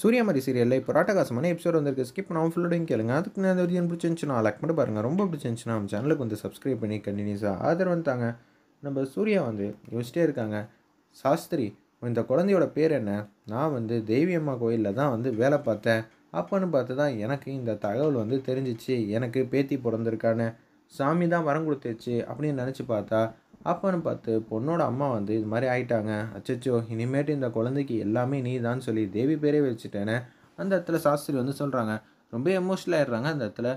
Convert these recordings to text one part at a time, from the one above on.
சூரியமாரி சீரியலில் இப்போ ராட்டகாசமான எபிசோட் வந்திருக்கு ஸ்கிப் நான் ஃபுல்லோடையும் கேளுங்க அதுக்கு நான் வரையும் பிடிச்சிருந்துச்சுன்னா லைக் மட்டும் பாருங்கள் ரொம்ப பிடிச்சிருந்துச்சுன்னா நம்ம சேனலுக்கு வந்து சப்ஸ்கிரைப் பண்ணி கண்டினியூஸாக ஆதரவு வந்தாங்க நம்ம சூர்யா வந்து யோசிச்சிட்டே இருக்காங்க சாஸ்திரி இந்த குழந்தையோட பேர் என்ன நான் வந்து தெய்வியம்மா கோயிலில் தான் வந்து வேலை பார்த்தேன் அப்போன்னு பார்த்து தான் எனக்கு இந்த தகவல் வந்து தெரிஞ்சிச்சு எனக்கு பேத்தி பிறந்திருக்கான சாமி தான் வரம் கொடுத்துச்சு அப்படின்னு நினச்சி பார்த்தா அப்போன்னு பார்த்து பொண்ணோட அம்மா வந்து இது மாதிரி ஆயிட்டாங்க அச்சச்சோ இனிமேட்டு இந்த குழந்தைக்கு எல்லாமே நீ தான் சொல்லி தேவி பேரே வச்சுட்டேனே அந்த இடத்துல சாஸ்திரி வந்து சொல்கிறாங்க ரொம்ப எமோஷ்னல் ஆயிடுறாங்க அந்த இடத்துல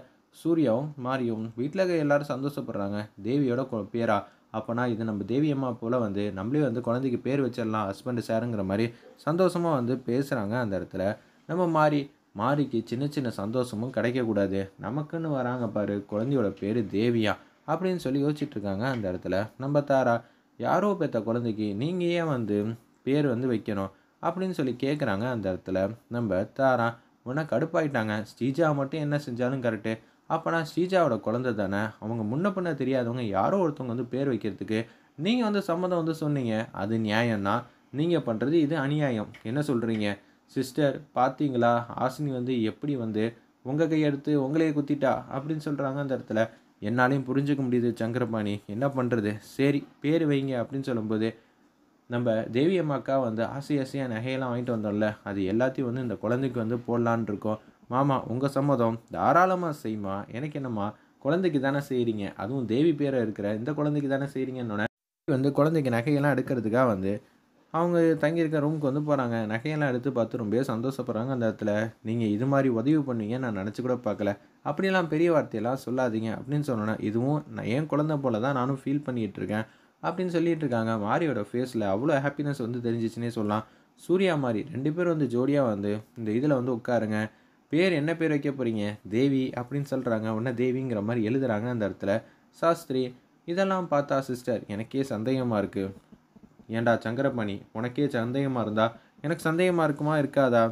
சூர்யாவும் மாரியும் வீட்டில் இருக்க எல்லாரும் சந்தோஷப்படுறாங்க தேவியோட பேரா அப்போனா இது நம்ம தேவி அம்மா போல் வந்து நம்மளே வந்து குழந்தைக்கு பேர் வச்சிடலாம் ஹஸ்பண்டு சாருங்கிற மாதிரி சந்தோஷமாக வந்து பேசுகிறாங்க அந்த இடத்துல நம்ம மாறி மாறிக்கு சின்ன சின்ன சந்தோஷமும் கிடைக்கக்கூடாது நமக்குன்னு வராங்க பாரு குழந்தையோட பேர் தேவியா அப்படின்னு சொல்லி இருக்காங்க அந்த இடத்துல நம்ம தாரா யாரோ பெற்ற குழந்தைக்கு நீங்கள் ஏன் வந்து பேர் வந்து வைக்கணும் அப்படின்னு சொல்லி கேட்குறாங்க அந்த இடத்துல நம்ம தாரா உடனே கடுப்பாயிட்டாங்க ஸ்ரீஜா மட்டும் என்ன செஞ்சாலும் கரெக்டு அப்போனா ஸ்ரீஜாவோட குழந்தை தானே அவங்க முன்ன பண்ண தெரியாதவங்க யாரோ ஒருத்தவங்க வந்து பேர் வைக்கிறதுக்கு நீங்கள் வந்து சம்மந்தம் வந்து சொன்னீங்க அது நியாயம்னா நீங்கள் பண்ணுறது இது அநியாயம் என்ன சொல்கிறீங்க சிஸ்டர் பார்த்தீங்களா ஆசினி வந்து எப்படி வந்து உங்கள் கையெடுத்து உங்களையே குத்திட்டா அப்படின்னு சொல்கிறாங்க அந்த இடத்துல என்னாலையும் புரிஞ்சுக்க முடியுது சங்கரபாணி என்ன பண்ணுறது சரி பேர் வைங்க அப்படின்னு சொல்லும்போது நம்ம தேவி அம்மாக்கா வந்து ஆசை ஆசையாக நகையெல்லாம் வாங்கிட்டு வந்தோம்ல அது எல்லாத்தையும் வந்து இந்த குழந்தைக்கு வந்து போடலான் இருக்கோம் மாமா உங்கள் சம்மதம் தாராளமாக செய்யுமா எனக்கு என்னம்மா குழந்தைக்கு தானே செய்கிறீங்க அதுவும் தேவி பேரை இருக்கிற இந்த குழந்தைக்கு தானே செய்கிறீங்கன்னு வந்து குழந்தைக்கு நகையெல்லாம் எடுக்கிறதுக்காக வந்து அவங்க தங்கியிருக்க ரூமுக்கு வந்து போகிறாங்க நகையெல்லாம் எடுத்து பார்த்து ரொம்பவே சந்தோஷப்படுறாங்க அந்த இடத்துல நீங்கள் இது மாதிரி உதவி பண்ணுவீங்கன்னு நான் நினச்சி கூட பார்க்கல அப்படிலாம் பெரிய வார்த்தையெல்லாம் சொல்லாதீங்க அப்படின்னு சொன்னோன்னா இதுவும் நான் என் குழந்த போல தான் நானும் ஃபீல் பண்ணிகிட்டு இருக்கேன் அப்படின்னு சொல்லிட்டு இருக்காங்க மாரியோட ஃபேஸில் அவ்வளோ ஹாப்பினஸ் வந்து தெரிஞ்சிச்சுன்னே சொல்லலாம் சூர்யா மாரி ரெண்டு பேரும் வந்து ஜோடியாக வந்து இந்த இதில் வந்து உட்காருங்க பேர் என்ன பேர் வைக்க போகிறீங்க தேவி அப்படின்னு சொல்கிறாங்க உன்ன தேவிங்கிற மாதிரி எழுதுகிறாங்க அந்த இடத்துல சாஸ்திரி இதெல்லாம் பார்த்தா சிஸ்டர் எனக்கே சந்தேகமாக இருக்குது ஏண்டா சங்கரபாணி உனக்கே சந்தேகமாக இருந்தா எனக்கு சந்தேகமாக இருக்குமா இருக்காதா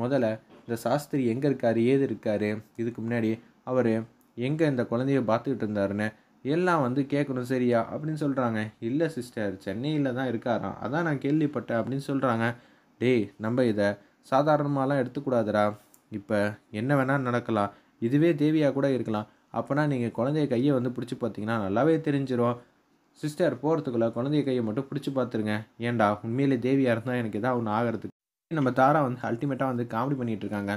முதல்ல இந்த சாஸ்திரி எங்கே இருக்கார் ஏது இருக்கார் இதுக்கு முன்னாடி அவர் எங்கே இந்த குழந்தைய பார்த்துக்கிட்டு இருந்தாருன்னு எல்லாம் வந்து கேட்கணும் சரியா அப்படின்னு சொல்கிறாங்க இல்லை சிஸ்டர் சென்னையில் தான் இருக்காராம் அதான் நான் கேள்விப்பட்டேன் அப்படின்னு சொல்கிறாங்க டேய் நம்ம இதை சாதாரணமாகலாம் எடுத்துக்கூடாதுரா இப்போ என்ன வேணால் நடக்கலாம் இதுவே தேவியாக கூட இருக்கலாம் அப்போனா நீங்கள் குழந்தைய கையை வந்து பிடிச்சி பார்த்தீங்கன்னா நல்லாவே தெரிஞ்சிடும் சிஸ்டர் போகிறதுக்குள்ளே குழந்தைய கையை மட்டும் பிடிச்சி பார்த்துருங்க ஏண்டா உண்மையிலே தேவியாக இருந்தால் எனக்கு எதாவது ஒன்று ஆகிறதுக்கு நம்ம தாரா வந்து அல்டிமேட்டாக வந்து காமெடி பண்ணிகிட்டு இருக்காங்க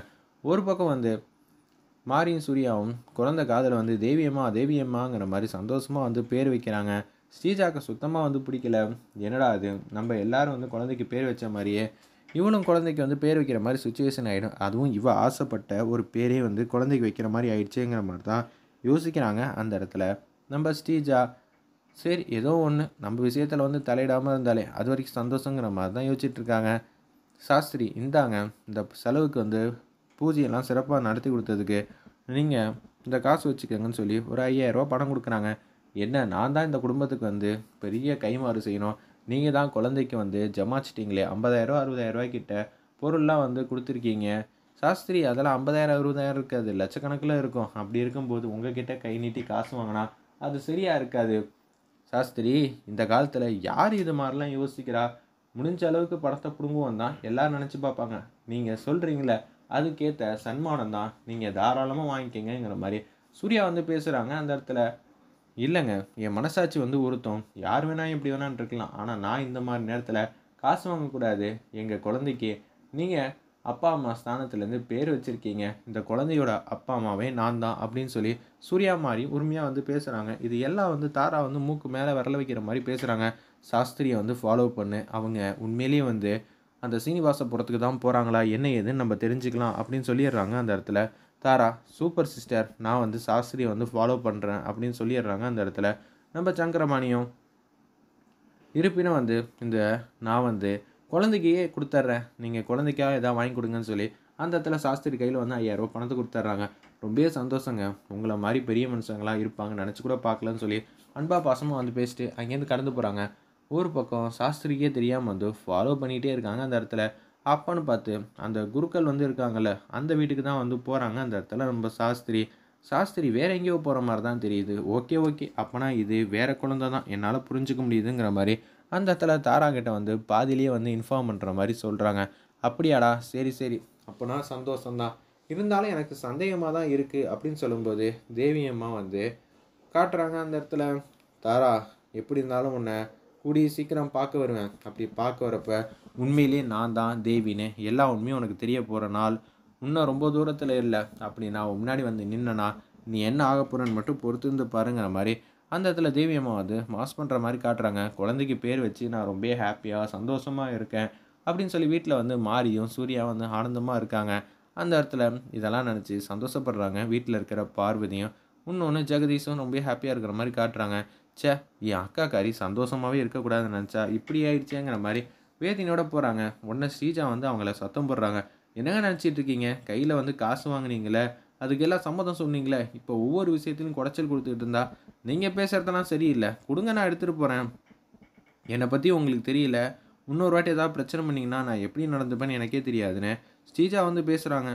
ஒரு பக்கம் வந்து மாரியும் சூர்யாவும் குழந்த காதலை வந்து தேவியம்மா தேவியம்மாங்கிற மாதிரி சந்தோஷமாக வந்து பேர் வைக்கிறாங்க ஸ்ரீஜாக்கு சுத்தமாக வந்து பிடிக்கல என்னடா அது நம்ம எல்லோரும் வந்து குழந்தைக்கு பேர் வச்ச மாதிரியே இவளும் குழந்தைக்கு வந்து பேர் வைக்கிற மாதிரி சுச்சுவேஷன் ஆகிடும் அதுவும் இவ்வளோ ஆசைப்பட்ட ஒரு பேரே வந்து குழந்தைக்கு வைக்கிற மாதிரி ஆயிடுச்சுங்கிற மாதிரி தான் யோசிக்கிறாங்க அந்த இடத்துல நம்ம ஸ்ரீஜா சரி ஏதோ ஒன்று நம்ம விஷயத்தில் வந்து தலையிடாமல் இருந்தாலே அது வரைக்கும் சந்தோஷங்கிற மாதிரி தான் யோசிச்சுட்ருக்காங்க சாஸ்திரி இந்தாங்க இந்த செலவுக்கு வந்து பூஜையெல்லாம் சிறப்பாக நடத்தி கொடுத்ததுக்கு நீங்கள் இந்த காசு வச்சுக்கோங்கன்னு சொல்லி ஒரு ஐயாயிரரூபா பணம் கொடுக்குறாங்க என்ன நான் தான் இந்த குடும்பத்துக்கு வந்து பெரிய கைமாறு செய்யணும் நீங்கள் தான் குழந்தைக்கு வந்து ஜமாச்சிட்டிங்களே ஐம்பதாயிரரூவா அறுபதாயிரரூவாய்க்கிட்ட பொருள்லாம் வந்து கொடுத்துருக்கீங்க சாஸ்திரி அதெல்லாம் ஐம்பதாயிரம் அறுபதாயிரம் இருக்காது லட்சக்கணக்கில் இருக்கும் அப்படி இருக்கும்போது கிட்டே கை நீட்டி காசு வாங்கினா அது சரியாக இருக்காது சாஸ்திரி இந்த காலத்தில் யார் இது மாதிரிலாம் யோசிக்கிறா முடிஞ்ச அளவுக்கு படத்தை பிடுங்குவோம் தான் எல்லோரும் நினச்சி பார்ப்பாங்க நீங்கள் சொல்கிறீங்களே அதுக்கேற்ற சன்மானம் தான் நீங்கள் தாராளமாக வாங்கிக்கங்கிற மாதிரி சூர்யா வந்து பேசுகிறாங்க அந்த இடத்துல இல்லைங்க என் மனசாட்சி வந்து ஒருத்தம் யார் வேணால் எப்படி வேணான்னு இருக்கலாம் ஆனால் நான் இந்த மாதிரி நேரத்தில் காசு வாங்கக்கூடாது எங்கள் குழந்தைக்கு நீங்கள் அப்பா அம்மா ஸ்தானத்துலேருந்து பேர் வச்சுருக்கீங்க இந்த குழந்தையோட அப்பா அம்மாவே நான் தான் அப்படின்னு சொல்லி சூர்யா மாதிரி உரிமையாக வந்து பேசுகிறாங்க இது எல்லாம் வந்து தாரா வந்து மூக்கு மேலே வரல வைக்கிற மாதிரி பேசுகிறாங்க சாஸ்திரியை வந்து ஃபாலோ பண்ணு அவங்க உண்மையிலேயே வந்து அந்த சீனிவாசபுரத்துக்கு தான் போகிறாங்களா என்ன ஏதுன்னு நம்ம தெரிஞ்சுக்கலாம் அப்படின்னு சொல்லிடுறாங்க அந்த இடத்துல தாரா சூப்பர் சிஸ்டர் நான் வந்து சாஸ்திரியை வந்து ஃபாலோ பண்ணுறேன் அப்படின்னு சொல்லிடுறாங்க அந்த இடத்துல நம்ம சங்கரமானியம் இருப்பினும் வந்து இந்த நான் வந்து குழந்தைக்கையே கொடுத்துட்றேன் நீங்கள் குழந்தைக்காக எதாவது வாங்கி கொடுங்கன்னு சொல்லி அந்த இடத்துல சாஸ்திரி கையில் வந்து ஐயாயிரரூபா பணத்தை கொடுத்துட்றாங்க ரொம்பவே சந்தோஷங்க உங்களை மாதிரி பெரிய மனுஷங்களாக இருப்பாங்கன்னு நினச்சி கூட பார்க்கலன்னு சொல்லி அன்பா பாசமாக வந்து பேசிட்டு அங்கேருந்து கடந்து போகிறாங்க ஒரு பக்கம் சாஸ்திரிக்கே தெரியாமல் வந்து ஃபாலோ பண்ணிகிட்டே இருக்காங்க அந்த இடத்துல அப்பான்னு பார்த்து அந்த குருக்கள் வந்து இருக்காங்கல்ல அந்த வீட்டுக்கு தான் வந்து போகிறாங்க அந்த இடத்துல நம்ம சாஸ்திரி சாஸ்திரி வேறு எங்கேயோ போகிற மாதிரி தான் தெரியுது ஓகே ஓகே அப்போனா இது வேறு குழந்த தான் என்னால் புரிஞ்சுக்க முடியுதுங்கிற மாதிரி அந்த இடத்துல தாராங்கிட்ட வந்து பாதிலேயே வந்து இன்ஃபார்ம் பண்ணுற மாதிரி சொல்கிறாங்க அப்படியாடா சரி சரி அப்போனா சந்தோஷம்தான் இருந்தாலும் எனக்கு சந்தேகமாக தான் இருக்குது அப்படின்னு சொல்லும்போது தேவியம்மா வந்து காட்டுறாங்க அந்த இடத்துல தாரா எப்படி இருந்தாலும் உன்னை கூடிய சீக்கிரம் பார்க்க வருவேன் அப்படி பார்க்க வரப்ப உண்மையிலேயே நான் தான் தேவின்னு எல்லா உண்மையும் உனக்கு தெரிய போகிற நாள் இன்னும் ரொம்ப தூரத்தில் இல்லை அப்படி நான் முன்னாடி வந்து நின்னனா நீ என்ன ஆக போகிறேன்னு மட்டும் பொறுத்திருந்து பாருங்கிற மாதிரி அந்த இடத்துல தேவி அம்மா வந்து மாஸ் பண்ணுற மாதிரி காட்டுறாங்க குழந்தைக்கு பேர் வச்சு நான் ரொம்ப ஹாப்பியாக சந்தோஷமாக இருக்கேன் அப்படின்னு சொல்லி வீட்டில் வந்து மாரியும் சூர்யா வந்து ஆனந்தமாக இருக்காங்க அந்த இடத்துல இதெல்லாம் நினச்சி சந்தோஷப்படுறாங்க வீட்டில் இருக்கிற பார்வதியும் இன்னொன்று ஜெகதீஷும் ரொம்ப ஹாப்பியாக இருக்கிற மாதிரி காட்டுறாங்க சே என் அக்கா காரி சந்தோஷமாகவே இருக்கக்கூடாதுன்னு நினச்சா இப்படி ஆயிடுச்சேங்கிற மாதிரி வேதினோட போகிறாங்க உடனே ஸ்ரீஜா வந்து அவங்கள சத்தம் போடுறாங்க என்னங்க நினச்சிட்டு இருக்கீங்க கையில் வந்து காசு வாங்கினீங்களே அதுக்கெல்லாம் சம்மதம் சொன்னீங்களே இப்போ ஒவ்வொரு விஷயத்திலும் குடைச்சல் கொடுத்துட்டு இருந்தா நீங்கள் பேசுகிறதெல்லாம் சரியில்லை கொடுங்க நான் எடுத்துகிட்டு போகிறேன் என்னை பற்றி உங்களுக்கு தெரியல இன்னொரு வாட்டி ஏதாவது பிரச்சனை பண்ணிங்கன்னா நான் எப்படி நடந்துப்பேன்னு எனக்கே தெரியாதுண்ணே ஸ்ரீஜா வந்து பேசுகிறாங்க